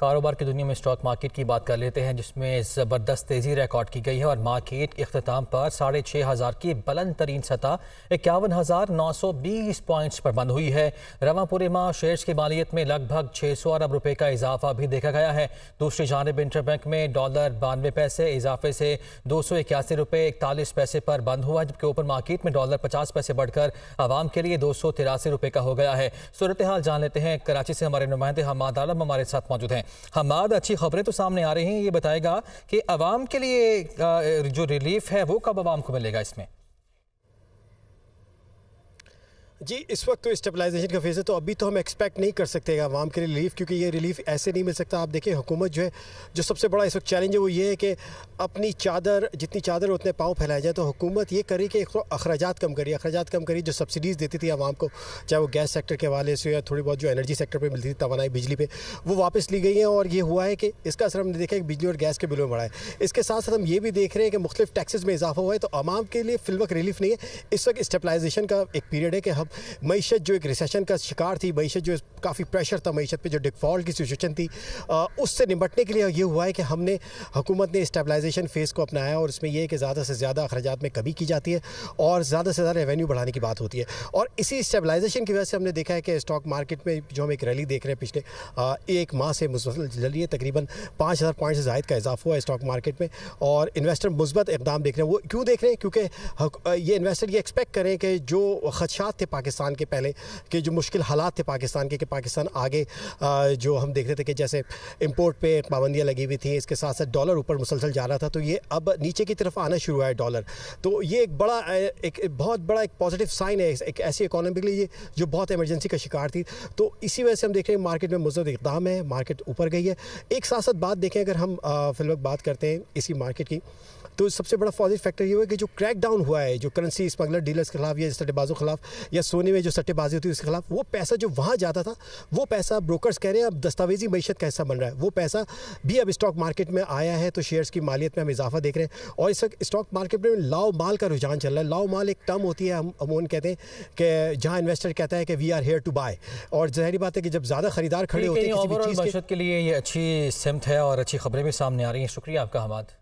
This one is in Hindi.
कारोबार की दुनिया में स्टॉक मार्केट की बात कर लेते हैं जिसमें ज़बरदस्त तेज़ी रिकॉर्ड की गई है और मार्केट के अख्ताम पर साढ़े छः हज़ार की बुलंद तरीन सतह इक्यावन हज़ार नौ सौ बीस पॉइंट्स पर बंद हुई है रवा पूरे शेयर्स की मालियत में लगभग छः सौ अरब रुपये का इजाफा भी देखा गया है दूसरी जानब इंटरबैंक में डॉलर बानवे पैसे इजाफे से दो सौ इक्यासी रुपये इकतालीस पैसे पर बंद हुआ जबकि ओपन मार्केट में डॉलर पचास पैसे बढ़कर आवाम के लिए दो सौ तिरासी रुपये का हो गया है सूरत हाल जान लेते हैं कराची से हमारे नुमाइंदे हमाद आलम हमारे साथ मौजूद हैं हमाद हाँ, अच्छी खबरें तो सामने आ रही हैं ये बताएगा कि आवाम के लिए जो रिलीफ है वो कब आवाम को मिलेगा इसमें जी इस वक्त तो स्टेबलाइजेशन का फेज़ है तो अभी तो हम एक्सपेक्ट नहीं कर सकते आवाम के लिए रिलीफ क्योंकि ये रिलीफ ऐसे नहीं मिल सकता आप देखें हुकूमत जो है जो सबसे बड़ा इस वक्त चैलेंज है वो ये है कि अपनी चादर जितनी चादर उतने पाँव फैलाए जाए तो हुकूमत ये करी कि तो अखराज कम करी अखराज कम करी जो सब्सिडीज़ देती थी आवाम को चाहे वो गैस सेक्टर के हवाले से या थोड़ी बहुत जो एनर्जी सेक्टर पर मिलती थी तोानाई बिजली पर वो वापस ली गई हैं और ये हुआ है कि इसका असर हमने देखा है कि बिजली और गैस के बिलों में बढ़ा है इसके साथ साथ हम ये भी देख रहे हैं कि मुख्तलिफ टैक्सेस में इजाफा हुआ है तो आवाम के लिए फिलवक रिलीफ नहीं है इस वक्त स्टेबलाइजेशन का एक पीरियड है कि हम मीशत जो एक रिसेशन का शिकार थी मीशत जो काफ़ी प्रेशर था मीशत पे जो डिफॉल्ट की सिचुएशन थी आ, उससे निपटने के लिए ये हुआ है कि हमने हुकूमत ने स्टेबलाइजेशन फेज़ को अपनाया और इसमें यह है कि ज़्यादा से ज़्यादा अखराज में कमी की जाती है और ज़्यादा से ज़्यादा रेवेन्यू बढ़ाने की बात होती है और इसी स्टेबलाइजेशन की वजह से हमने देखा है कि स्टॉक मार्केट में जो हम एक रैली देख रहे हैं पिछले एक माह से मुसलिए रैली तकरीबन पाँच हज़ार पॉइंट से जायद का इजाफा हुआ है स्टॉक मार्केट में और इन्वेस्टर मुस्बत इकदाम देख रहे हैं वो क्यों देख रहे हैं क्योंकि ये इन्वेस्टर ये एक्सपेक्ट करें कि जो खदशात थे पाकिस्तान के पहले के जो मुश्किल हालात थे पाकिस्तान के कि पाकिस्तान आगे जो हम देख रहे थे कि जैसे इम्पोर्ट पे पाबंदियाँ लगी हुई थी इसके साथ साथ डॉलर ऊपर मुसलसल जा रहा था तो ये अब नीचे की तरफ आना शुरू हुआ है डॉलर तो ये एक बड़ा एक बहुत बड़ा एक पॉजिटिव साइन है एक ऐसी इकोनॉमी के लिए जो बहुत इमरजेंसी का शिकार थी तो इसी वजह से हम देख रहे हैं मार्केट में मुजरत इकदाम है मार्केट ऊपर गई है एक साथ साथ बात देखें अगर हम फिलहाल बात करते हैं इसी मार्केट की तो सबसे बड़ा पॉजिटिव फैक्टर ये हुआ कि जो क्रैक डाउन हुआ है जो करेंसी स्मगलर डीलर्स के खिलाफ या सट्टेबाजों के खिलाफ या सोने में जो सट्टेबाजी होती है उसके खिलाफ वो पैसा जो वहाँ जाता था वो पैसा ब्रोकर्स कह रहे हैं अब दस्तावेजी मीशत का बन रहा है वो पैसा भी अब स्टॉक मार्केट में आया है तो शेयर्स की मालियत में हम इजाफा देख रहे हैं और इस वक्त स्टॉक मार्केट में लाओ माल का रुझान चल रहा है लाओ माल एक टर्म होती है हम अमून कहते हैं कि जहाँ इन्वेस्टर कहता है कि we are here to buy और जहरी बात है कि जब ज़्यादा खरीदार खड़े होते हैं के लिए ये अच्छी सिमत है और अच्छी खबरें भी सामने आ रही हैं शुक्रिया आपका हमाद